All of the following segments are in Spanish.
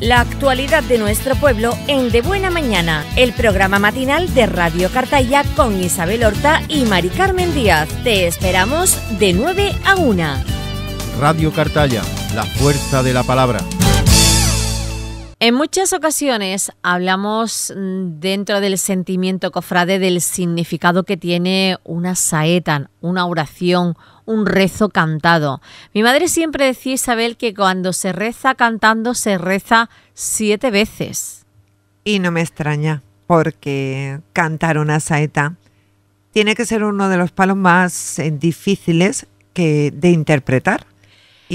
La actualidad de nuestro pueblo en De Buena Mañana, el programa matinal de Radio Cartaya con Isabel Horta y Mari Carmen Díaz. Te esperamos de 9 a 1. Radio Cartaya, la fuerza de la palabra. En muchas ocasiones hablamos dentro del sentimiento cofrade del significado que tiene una saeta, una oración, un rezo cantado. Mi madre siempre decía, Isabel, que cuando se reza cantando se reza siete veces. Y no me extraña, porque cantar una saeta tiene que ser uno de los palos más eh, difíciles que, de interpretar.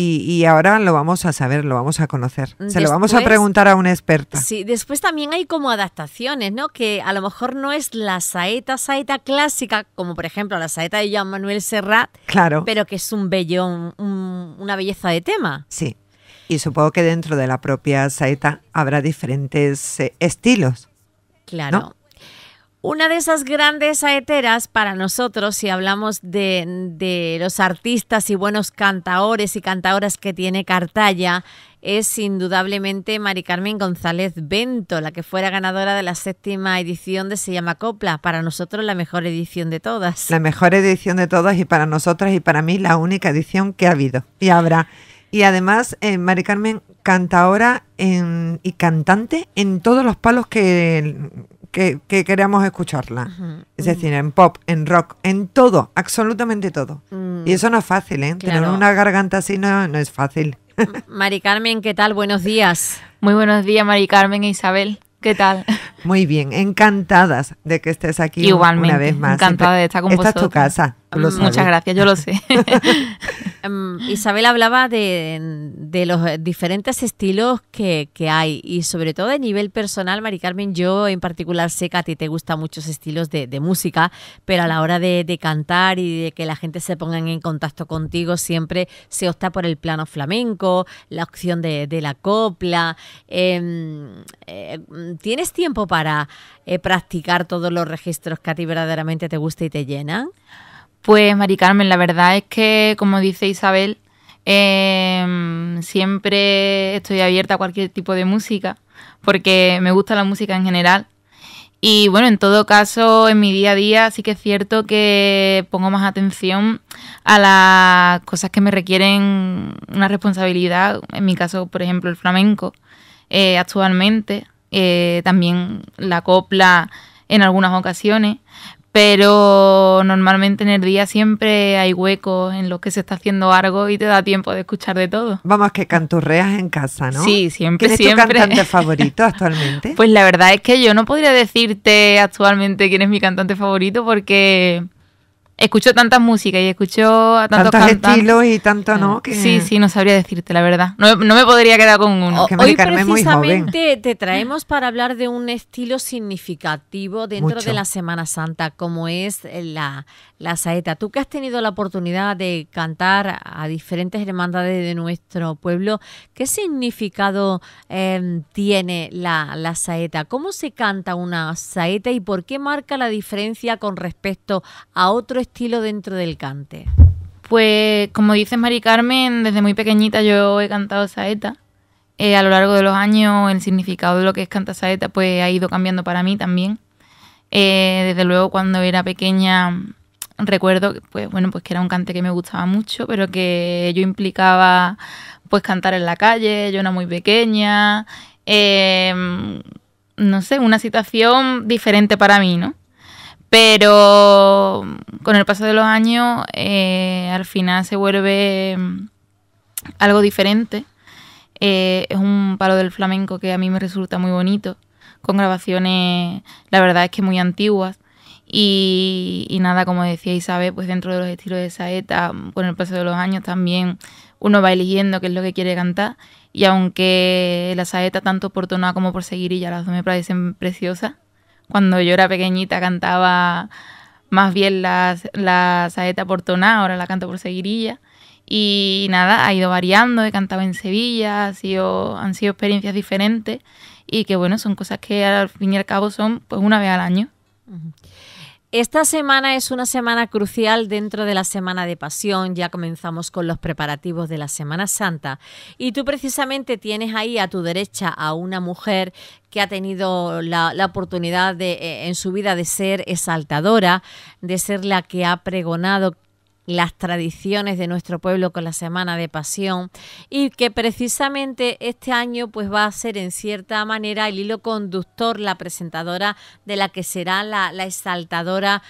Y, ahora lo vamos a saber, lo vamos a conocer. Se lo vamos a preguntar a una experta. Sí, después también hay como adaptaciones, ¿no? Que a lo mejor no es la saeta, saeta clásica, como por ejemplo la saeta de Jean Manuel Serrat. Claro. Pero que es un bellón una belleza de tema. Sí. Y supongo que dentro de la propia saeta habrá diferentes eh, estilos. Claro. Una de esas grandes saeteras para nosotros, si hablamos de, los artistas y buenos cantaores y cantaoras que tiene Cartaya, es indudablemente Mari Carmen González Bento, la que fuera ganadora de la séptima edición de Se llama Copla. Para nosotros la mejor edición de todas. La mejor edición de todas y para nosotras y para mí la única edición que ha habido y habrá. Y además, eh, Mari Carmen cantaora y cantante en todos los palos que, que, que escucharla. es decir, en pop, en rock, en todo, absolutamente todo. Mm. Y eso no es fácil, ¿eh? Tener una garganta así no, no es fácil. Mari Carmen, ¿qué tal? Buenos días. Muy buenos días, Mari Carmen e Isabel. ¿Qué tal? Muy bien, encantadas de que estés aquí una vez más. Encantada de estar con Esta tu casa. Mm, muchas gracias, yo lo sé. Em, Isabel hablaba de, los eh, diferentes estilos que, hay y sobre todo a nivel personal, Mari Carmen, yo en particular sé que a ti te gustan muchos estilos de, música, pero a la hora de, cantar y de que la gente se ponga en contacto contigo, siempre se opta por el plano flamenco, la opción de, la copla. Em, eh, ¿Tienes tiempo para eh, practicar todos los registros que a ti verdaderamente te gusta y te llenan? Pues Mari Carmen, la verdad es que, como dice Isabel, em, siempre estoy abierta a cualquier tipo de música, porque me gusta la música en general. Y bueno, en todo caso, en mi día a día sí que es cierto que pongo más atención a las cosas que me requieren una responsabilidad, en mi caso, por ejemplo, el flamenco, eh, actualmente, eh, también la copla en algunas ocasiones, pero normalmente en el día siempre hay huecos en los que se está haciendo algo y te da tiempo de escuchar de todo. Vamos, que canturreas en casa, ¿no? Sí, siempre, ¿Quién es tu cantante favorito actualmente? pues la verdad es que yo no podría decirte actualmente quién es mi cantante favorito porque Escuchó tanta música y escuchó a tantos estilos y tanto, ¿no? Sí, sí, no sabría decirte la verdad. No, me podría quedar con uno. Oh, que Hoy precisamente te traemos para hablar de un estilo significativo dentro de la Semana Santa, como es eh, la, saeta. Tú que has tenido la oportunidad de cantar a diferentes hermandades de nuestro pueblo, ¿qué significado em, tiene la, la saeta? ¿Cómo se canta una saeta y por qué marca la diferencia con respecto a otro estilo? estilo dentro del cante? Pues como dices Mari Carmen, desde muy pequeñita yo he cantado saeta. Eh, a lo largo de los años el significado de lo que es cantar saeta pues ha ido cambiando para mí también. Eh, desde luego cuando era pequeña recuerdo pues bueno pues que era un cante que me gustaba mucho pero que yo implicaba pues cantar en la calle yo era muy pequeña eh, no sé una situación diferente para mí no pero con el paso de los años, eh, al final se vuelve mm, algo diferente. Eh, es un palo del flamenco que a mí me resulta muy bonito, con grabaciones, la verdad es que muy antiguas. Y, nada, como decía Isabel, pues dentro de los estilos de saeta, con el paso de los años también uno va eligiendo qué es lo que quiere cantar. Y aunque la saeta, tanto por tonada como por seguir seguirilla, las dos me parecen preciosas, cuando yo era pequeñita cantaba más bien la, la saeta por toná, ahora la canto por seguirilla. Y nada, ha ido variando, he cantado en Sevilla, han sido experiencias diferentes y que bueno, son cosas que al fin y al cabo son pues una vez al año. Esta semana es una semana crucial dentro de la Semana de Pasión, ya comenzamos con los preparativos de la Semana Santa y tú precisamente tienes ahí a tu derecha a una mujer que ha tenido la, oportunidad de, eh, en su vida de ser exaltadora, de ser la que ha pregonado las tradiciones de nuestro pueblo con la Semana de Pasión y que precisamente este año pues va a ser en cierta manera el hilo conductor, la presentadora de la que será la, la exaltadora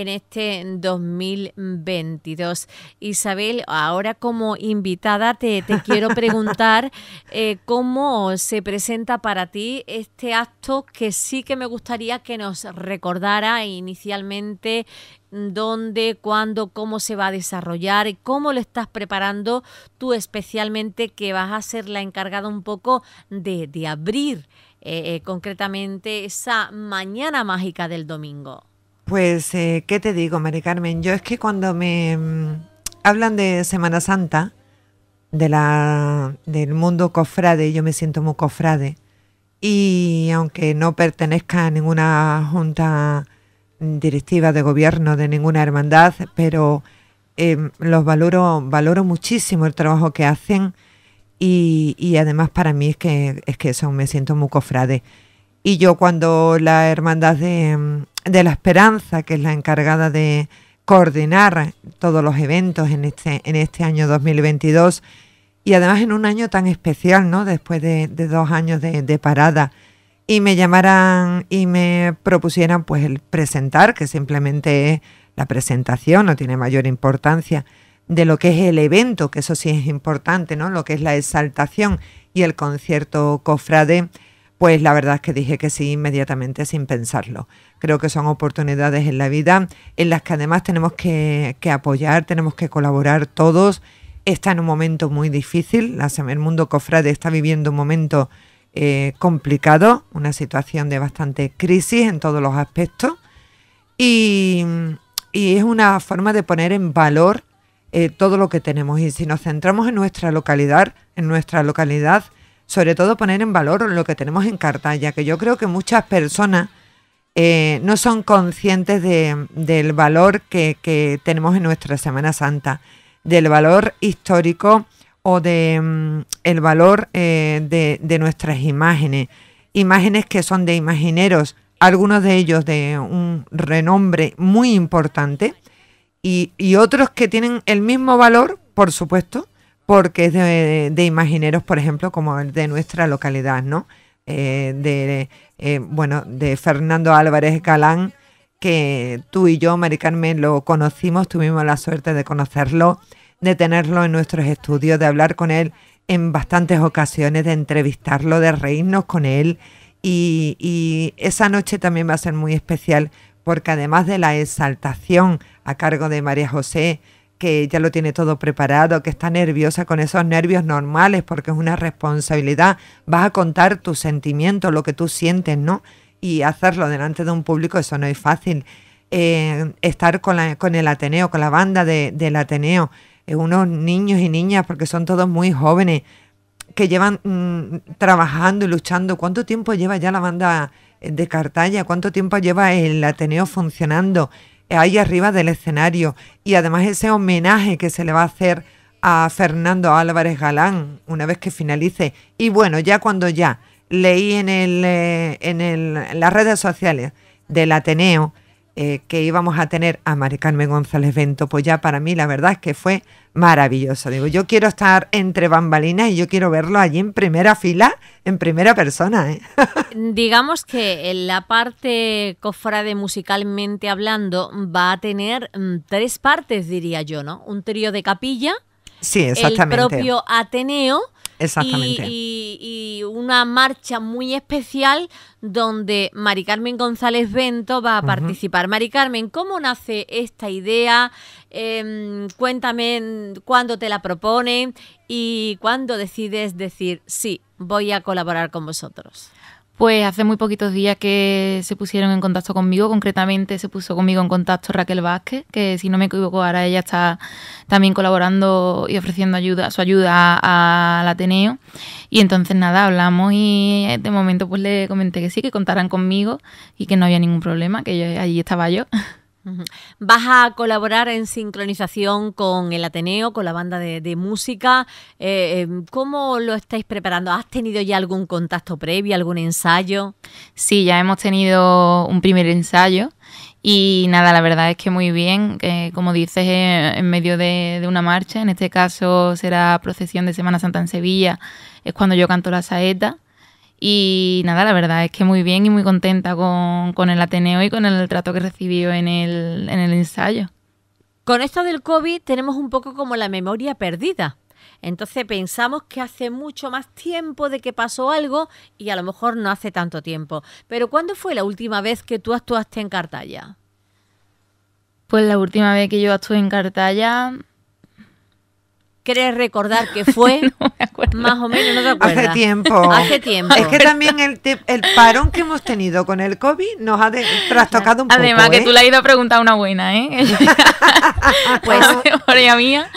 en este 2022. Isabel, ahora como invitada te, quiero preguntar eh, cómo se presenta para ti este acto que sí que me gustaría que nos recordara inicialmente mm, dónde, cuándo, cómo se va a desarrollar, y cómo lo estás preparando tú especialmente, que vas a ser la encargada un poco de, abrir eh, eh, concretamente esa mañana mágica del domingo. Pues, eh, ¿qué te digo, Mari Carmen? Yo es que cuando me mm, hablan de Semana Santa, de la, del mundo cofrade, yo me siento muy cofrade. Y aunque no pertenezca a ninguna junta directiva de gobierno, de ninguna hermandad, pero em, los valoro, valoro muchísimo el trabajo que hacen y, además para mí es que, es que eso, me siento muy cofrade. Y yo cuando la hermandad de, mm, de la Esperanza, que es la encargada de coordinar todos los eventos en este, en este año 2022 y además en un año tan especial, ¿no? Después de, dos años de, parada y me llamaran y me propusieran pues el presentar, que simplemente es la presentación, no tiene mayor importancia, de lo que es el evento, que eso sí es importante, ¿no? Lo que es la exaltación y el concierto cofrade pues la verdad es que dije que sí inmediatamente sin pensarlo. Creo que son oportunidades en la vida en las que además tenemos que, apoyar, tenemos que colaborar todos. Está en un momento muy difícil, el mundo cofrade está viviendo un momento eh, complicado, una situación de bastante crisis en todos los aspectos y, es una forma de poner en valor eh, todo lo que tenemos y si nos centramos en nuestra localidad, en nuestra localidad, sobre todo poner en valor lo que tenemos en ...ya que yo creo que muchas personas eh, no son conscientes del valor que, tenemos en nuestra Semana Santa, del valor histórico o de mm, el valor eh, de, nuestras imágenes, imágenes que son de imagineros, algunos de ellos de un renombre muy importante, y, otros que tienen el mismo valor, por supuesto, porque es de, imagineros, por ejemplo, como el de nuestra localidad, ¿no? Eh, de, eh, bueno, de Fernando Álvarez Galán, que tú y yo, Mari Carmen, lo conocimos, tuvimos la suerte de conocerlo, de tenerlo en nuestros estudios, de hablar con él en bastantes ocasiones, de entrevistarlo, de reírnos con él. y esa noche también va a ser muy especial, porque además de la exaltación a cargo de María José, que ya lo tiene todo preparado, que está nerviosa con esos nervios normales porque es una responsabilidad. Vas a contar tus sentimientos, lo que tú sientes, ¿no? Y hacerlo delante de un público, eso no es fácil. Eh, estar con, la, con, el Ateneo, con la banda del Ateneo, eh, unos niños y niñas, porque son todos muy jóvenes, que llevan mm, trabajando y luchando. ¿Cuánto tiempo lleva ya la banda eh, de cartalla? ¿Cuánto tiempo lleva el Ateneo funcionando? ahí arriba del escenario. Y además ese homenaje que se le va a hacer a Fernando Álvarez Galán una vez que finalice. Y bueno, ya cuando ya leí en, el, eh, en, el, en las redes sociales del Ateneo, eh, que íbamos a tener a Mari González Bento, pues ya para mí la verdad es que fue maravilloso. Digo, yo quiero estar entre bambalinas y yo quiero verlo allí en primera fila, en primera persona. ¿eh? Digamos que la parte cofrade musicalmente hablando va a tener mm, tres partes, diría yo, ¿no? Un trío de capilla, sí, el propio Ateneo Exactamente. Y, una marcha muy especial donde Mari Carmen González Bento va a participar. Mari Carmen, ¿cómo nace esta idea? Em, cuéntame cuándo te la proponen y cuándo decides decir, sí, voy a colaborar con vosotros. Pues hace muy poquitos días que se pusieron en contacto conmigo, concretamente se puso conmigo en contacto Raquel Vázquez, que si no me equivoco ahora ella está también colaborando y ofreciendo ayuda, su ayuda al Ateneo. Y entonces nada, hablamos y eh, de momento pues le comenté que sí, que contaran conmigo y que no había ningún problema, que yo, allí estaba yo. Vas a colaborar en sincronización con el Ateneo, con la banda de, música. Eh, em, ¿Cómo lo estáis preparando? ¿Has tenido ya algún contacto previo, algún ensayo? Sí, ya hemos tenido un primer ensayo. Y nada, la verdad es que muy bien, como dices, eh, en medio de, una marcha, en este caso será procesión de Semana Santa en Sevilla, es cuando yo canto la saeta. Y nada, la verdad es que muy bien y muy contenta con, el Ateneo y con el trato que recibió en el, en el ensayo. Con esto del COVID tenemos un poco como la memoria perdida. Entonces pensamos que hace mucho más tiempo de que pasó algo y a lo mejor no hace tanto tiempo. Pero ¿cuándo fue la última vez que tú actuaste en Cartaya? Pues la última vez que yo actué en Cartaya ¿Quieres recordar que fue? Más o menos, no te acuerdas. Hace tiempo. Hace tiempo. Es que también el, parón que hemos tenido con el COVID nos ha trastocado un poco. Además, que ¿eh? tú le has ido a preguntar una buena, ¿eh? pues, mía.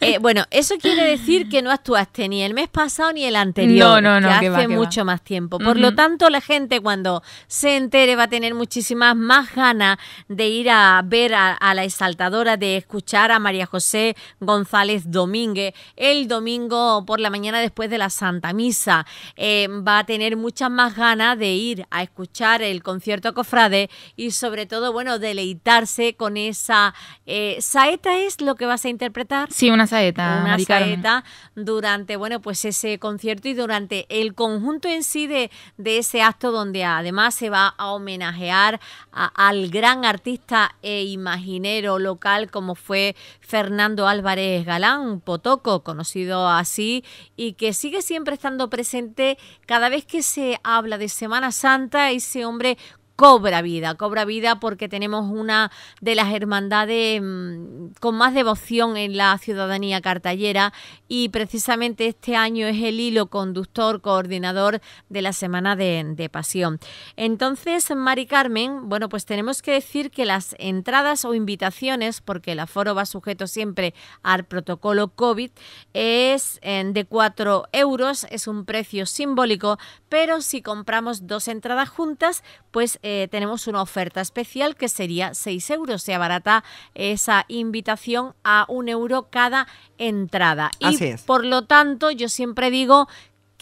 Eh, bueno, eso quiere decir que no actuaste ni el mes pasado ni el anterior. No, no, no. Que hace mucho más tiempo. Por lo tanto, la gente cuando se entere va a tener muchísimas más ganas de ir a ver a, a la exaltadora, de escuchar a María José González domingue, el domingo por la mañana después de la Santa Misa. Eh, va a tener muchas más ganas de ir a escuchar el concierto Cofrade y sobre todo, bueno, deleitarse con esa... Eh, ¿Saeta es lo que vas a interpretar? Sí, una saeta. Una saeta durante, bueno, pues ese concierto y durante el conjunto en sí de, ese acto donde además se va a homenajear al gran artista e imaginero local como fue Fernando Álvarez Galán un Potoco, conocido así, y que sigue siempre estando presente cada vez que se habla de Semana Santa, ese hombre cobra vida, cobra vida porque tenemos una de las hermandades mm, con más devoción en la ciudadanía cartallera y precisamente este año es el hilo conductor, coordinador de la Semana de, de Pasión. Entonces, Mari Carmen, bueno, pues tenemos que decir que las entradas o invitaciones, porque el aforo va sujeto siempre al protocolo COVID, es eh, de 4 euros, es un precio simbólico, pero si compramos dos entradas juntas, pues eh, tenemos una oferta especial que sería 6 euros. Se abarata esa invitación a un euro cada entrada. Así es. por lo tanto, yo siempre digo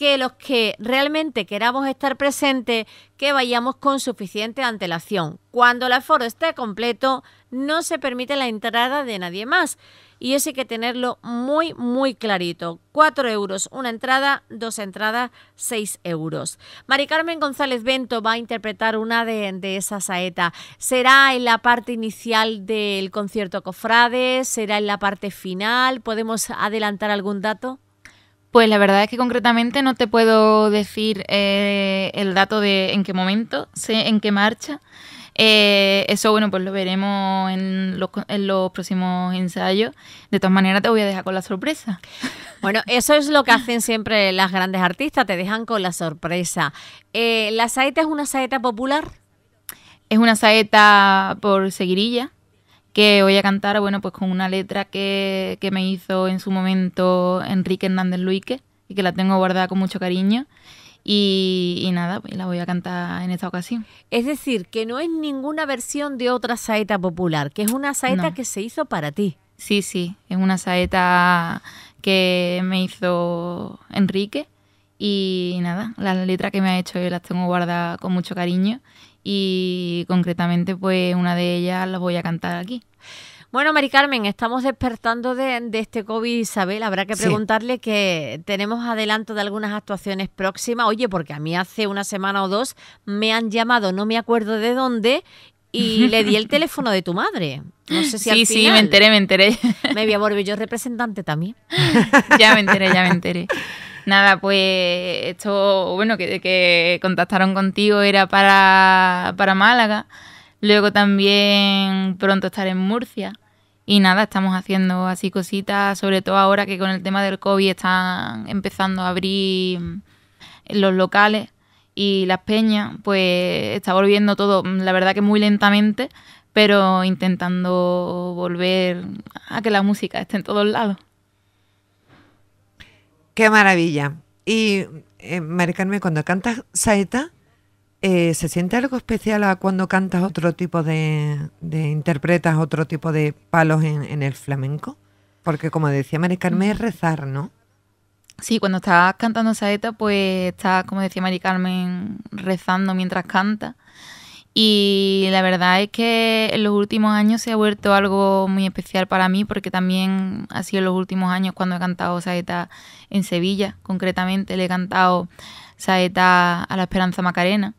que los que realmente queramos estar presentes, que vayamos con suficiente antelación. Cuando el aforo esté completo, no se permite la entrada de nadie más. Y eso hay que tenerlo muy, muy clarito. 4 euros una entrada, dos entradas, 6 euros. Mari Carmen González Bento va a interpretar una de, de esas saetas. ¿Será en la parte inicial del concierto Cofrades? ¿Será en la parte final? ¿Podemos adelantar algún dato? Pues la verdad es que concretamente no te puedo decir eh, el dato de en qué momento, sé en qué marcha. Eh, eso, bueno, pues lo veremos en los, próximos ensayos. De todas maneras, te voy a dejar con la sorpresa. Bueno, eso es lo que hacen siempre las grandes artistas, te dejan con la sorpresa. Eh, ¿La saeta es una saeta popular? Es una saeta por seguirilla, que voy a cantar, bueno, pues con una letra que, que me hizo en su momento Enrique Hernández Luique y que la tengo guardada con mucho cariño. Y, y, nada, pues, la voy a cantar en esta ocasión. Es decir, que no es ninguna versión de otra saeta popular, que es una saeta que se hizo para ti. Sí, sí, es una saeta que me hizo Enrique y nada, la letra que me ha hecho yo las tengo guardada con mucho cariño y concretamente pues una de ellas la voy a cantar aquí. Bueno, Mari Carmen, estamos despertando de, este COVID, Isabel. Habrá que preguntarle que tenemos adelanto de algunas actuaciones próximas. Oye, porque a mí hace una semana o dos me han llamado, no me acuerdo de dónde, y le di el teléfono de tu madre. No sé si sí, sí, me enteré, me enteré. Me voy a volver yo representante también. ya me enteré, ya me enteré. Nada, pues esto, bueno, que, que contactaron contigo era para, para Málaga. Luego también pronto estaré en Murcia. Y nada, estamos haciendo así cositas, sobre todo ahora que con el tema del COVID están empezando a abrir los locales y las peñas, pues está volviendo todo, la verdad que muy lentamente, pero intentando volver a que la música esté en todos lados. Qué maravilla. Y eh, Maricarmen, cuando cantas saeta, eh, ¿se siente algo especial a cuando cantas otro tipo de, interpretas otro tipo de palos en, el flamenco? Porque como decía Maricarmen, es mm. rezar, ¿no? Sí, cuando estás cantando saeta, pues estás, como decía Mari Carmen, rezando mientras canta. Y la verdad es que en los últimos años se ha vuelto algo muy especial para mí porque también ha sido en los últimos años cuando he cantado saeta en Sevilla, concretamente le he cantado saeta a la Esperanza Macarena.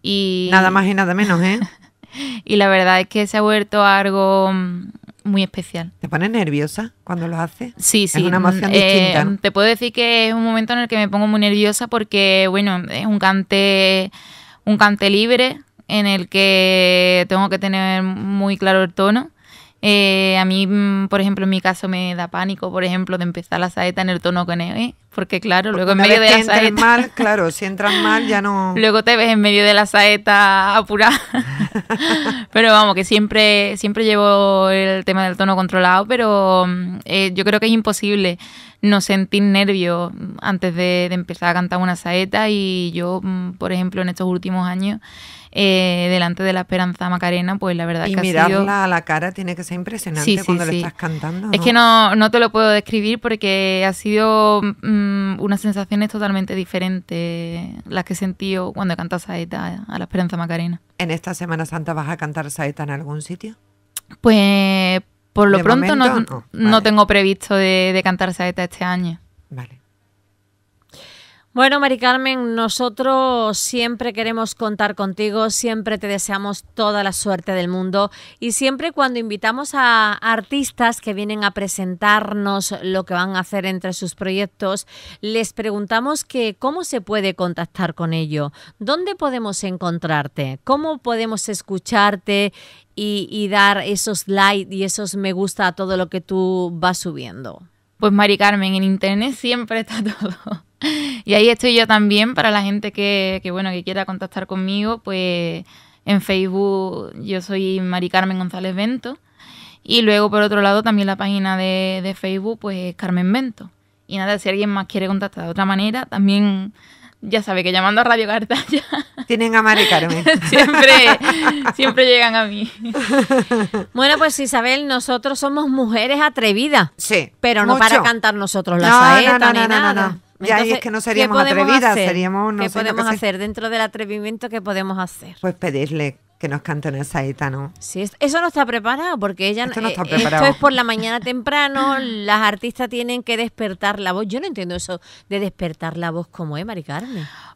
Y, nada más y nada menos, ¿eh? y la verdad es que se ha vuelto algo mm, muy especial. ¿Te pones nerviosa cuando lo haces? Sí, sí. Es una emoción mm, eh, distinta. Te puedo decir que es un momento en el que me pongo muy nerviosa porque, bueno, es un cante, un cante libre en el que tengo que tener muy claro el tono. Eh, a mí, mm, por ejemplo, en mi caso me da pánico, por ejemplo, de empezar la saeta en el tono que ¿eh? porque claro, luego en medio de la saeta... mal, claro, si entras mal ya no... Luego te ves en medio de la saeta apurada. pero vamos, que siempre, siempre llevo el tema del tono controlado, pero mm, eh, yo creo que es imposible no sentir nervios antes de, de empezar a cantar una saeta y yo, mm, por ejemplo, en estos últimos años... Eh, delante de la Esperanza Macarena, pues la verdad que ha mirarla a la cara tiene que ser impresionante cuando le estás cantando. Es que no, no te lo puedo describir porque ha sido una mm, unas sensaciones totalmente diferentes las que he sentido cuando he cantado Saeta a la Esperanza Macarena. ¿En esta Semana Santa vas a cantar Saeta en algún sitio? Pues por lo pronto no, tengo previsto de cantar Saeta este año. Vale. Bueno, Mari Carmen, nosotros siempre queremos contar contigo, siempre te deseamos toda la suerte del mundo y siempre cuando invitamos a artistas que vienen a presentarnos lo que van a hacer entre sus proyectos, les preguntamos que cómo se puede contactar con ello, dónde podemos encontrarte, cómo podemos escucharte y, y dar esos likes y esos me gusta a todo lo que tú vas subiendo. Pues Mari Carmen, en internet siempre está todo. y ahí estoy yo también para la gente que, que, bueno, que quiera contactar conmigo, pues en Facebook yo soy Mari Carmen González Bento. Y luego, por otro lado, también la página de, Facebook, pues Carmen Bento. Y nada, si alguien más quiere contactar de otra manera, también ya sabe que llamando a Radio Cartaya. Tienen a Mari Carmen. siempre, siempre llegan a mí. Bueno, pues Isabel, nosotros somos mujeres atrevidas. Sí. Pero no para cantar nosotros la no, saeta ni nada. Ya, Entonces, es que no seríamos atrevidas, seríamos no ¿Qué podemos hacer? Dentro del atrevimiento, ¿qué podemos hacer? Pues pedirle que nos cante una saeta, ¿no? Sí, eso no está preparado porque ella esto no eh, es por la mañana temprano, las artistas tienen que despertar la voz. Yo no entiendo eso de despertar la voz como es, Mari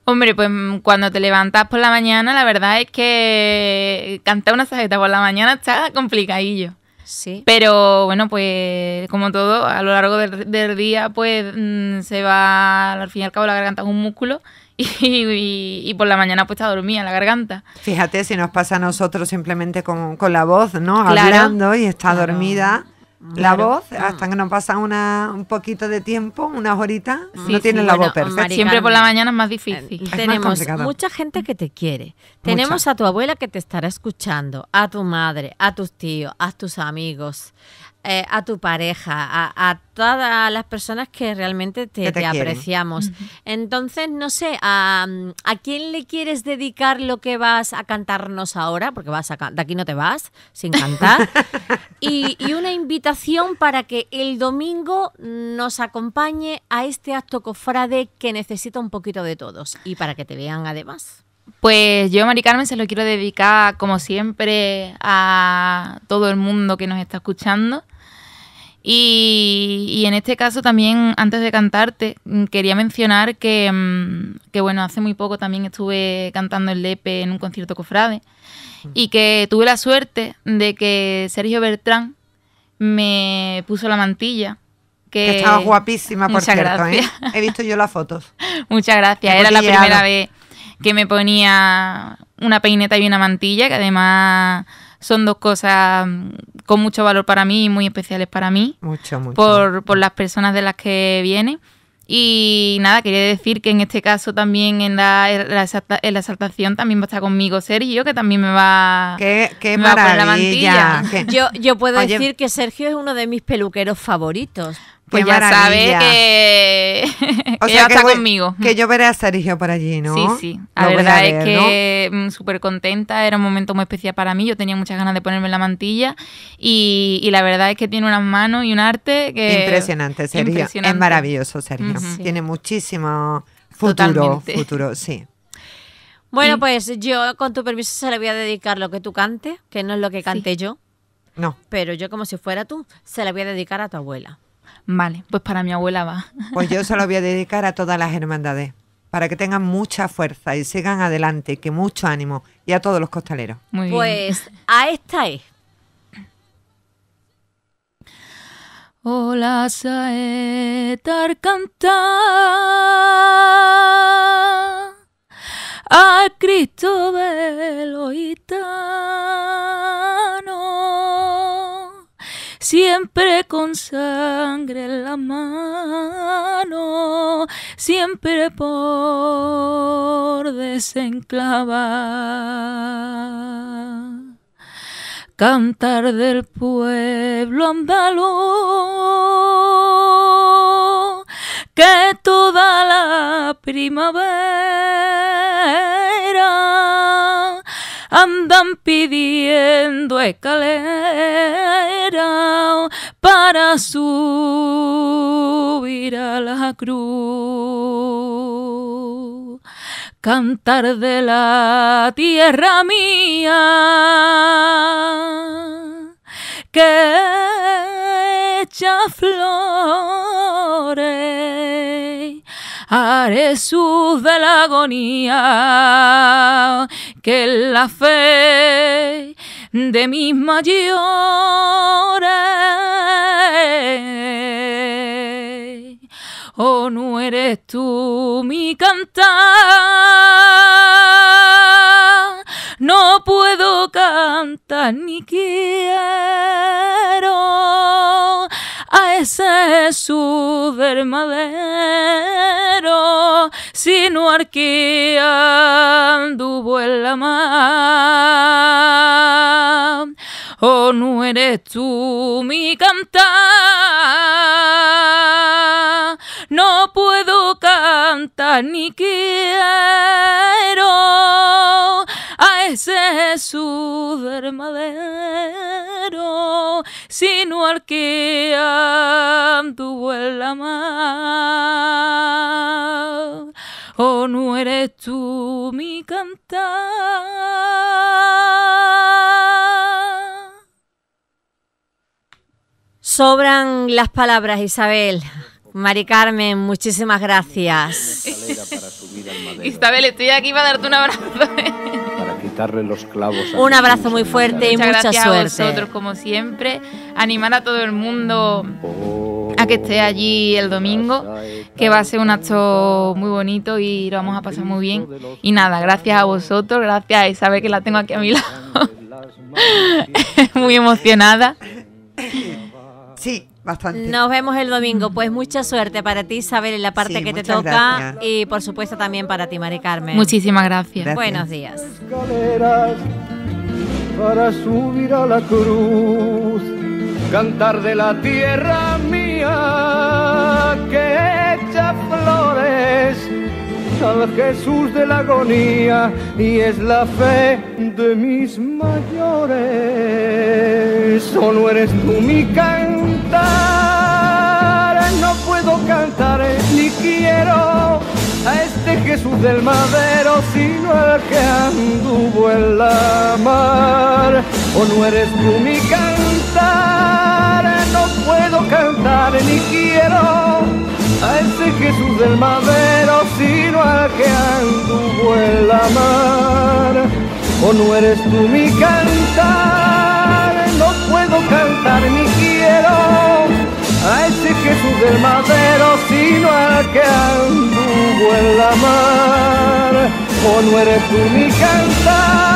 Hombre, pues mm, cuando te levantas por la mañana, la verdad es que cantar una saeta por la mañana está complicadillo. Sí. Pero bueno, pues como todo, a lo largo del, día, pues mm, se va, al fin y al cabo la garganta es un músculo y, por la mañana pues está dormida la garganta. Fíjate si nos pasa a nosotros simplemente con, con la voz, ¿no? Hablando y está dormida la voz hasta mm. que nos pasa una, un poquito de tiempo, unas horitas, no tienes la voz perfecta. Siempre por la mañana es más difícil. Tenemos mucha gente que te quiere. Tenemos a tu abuela que te estará escuchando, a tu madre, a tus tíos, a tus amigos, eh, a tu pareja, a, todas las personas que realmente te, apreciamos. Entonces, no sé, a, quién le quieres dedicar lo que vas a cantarnos ahora? Porque vas a, de aquí no te vas sin cantar. y, una invitación para que el domingo nos acompañe a este acto cofrade que necesita un poquito de todos y para que te vean además. Pues yo, Mari Carmen, se lo quiero dedicar, como siempre, a todo el mundo que nos está escuchando y, en este caso también, antes de cantarte, mm, quería mencionar mm, que, bueno, hace muy poco también estuve cantando el Lepe en un concierto cofrade y que tuve la suerte de que Sergio Bertrán me puso la mantilla. Que, estaba guapísima, por cierto. ¿eh? He visto yo las fotos. Muchas gracias. Era la primera vez que me ponía una peineta y una mantilla, que además son dos cosas con mucho valor para mí y muy especiales para mí. Mucho, mucho. Por, las personas de las que viene. Y nada, quería decir que en este caso también en la, la, exaltación también va a estar conmigo Sergio, que también me va, qué, qué a la Yo, yo puedo decir que Sergio es uno de mis peluqueros favoritos, pues ya sabes que, o que está conmigo. Que yo veré a Sergio por allí, ¿no? Sí, sí. La verdad es que mm, súper contenta, era un momento muy especial para mí. Yo tenía muchas ganas de ponerme la mantilla y, la verdad es que tiene unas manos y un arte que. Impresionante, Sergio. Es maravilloso, Sergio. Tiene muchísimo futuro, Totalmente. futuro, sí. Bueno, pues yo, con tu permiso, se le voy a dedicar lo que tú cantes, que no es lo que cante yo. No. Pero yo, como si fuera tú, se la voy a dedicar a tu abuela. Vale, pues para mi abuela va. Pues yo se lo voy a dedicar a todas las hermandades, para que tengan mucha fuerza y sigan adelante, que mucho ánimo, y a todos los costaleros. Muy pues a esta es. Hola saetar canta a Cristo veloita. siempre con sangre en la mano, siempre por desenclavar cantar del pueblo andaluz que toda la primavera andan pidiendo escalera para subir a la cruz. Cantar de la tierra mía que echa flores a Jesús de la agonía que la fe de mis mayores. Oh, no eres tú mi cantar, no puedo cantar ni quiero a ese Jesús del madero, sino arquía Oh, no eres tú mi cantar. No puedo cantar ni quiero a ese Jesús sino al que anduvo en la oh no eres tú mi cantar. Sobran las palabras, Isabel. Mari Carmen, muchísimas gracias. Isabel, estoy aquí para darte un abrazo. para quitarle los clavos. Un abrazo muy fuerte y mucha gracias a vosotros, como siempre. Animar a todo el mundo oh, a que esté allí el domingo que va a ser un acto muy bonito y lo vamos a pasar muy bien. Y nada, gracias a vosotros, gracias a Isabel que la tengo aquí a mi lado. muy emocionada. Sí, bastante. Nos vemos el domingo. Pues mucha suerte para ti, Isabel, en la parte que te toca y por supuesto también para ti, Mari Carmen. Muchísimas gracias. Buenos días. Para subir a la cruz, cantar de la tierra mía que echa flores al Jesús de la agonía y es la fe de mis mayores. o no eres tú mi cantar, no puedo cantar eh, ni quiero a este Jesús del madero, sino al que anduvo en la mar. O no eres tú mi cantar, no puedo cantar ni quiero a ese Jesús del madero, sino al que anduvo en la mar. O no eres tú mi cantar, no puedo cantar ni quiero a ese Jesús del madero, sino al que anduvo en la mar. O no eres tú mi cantar.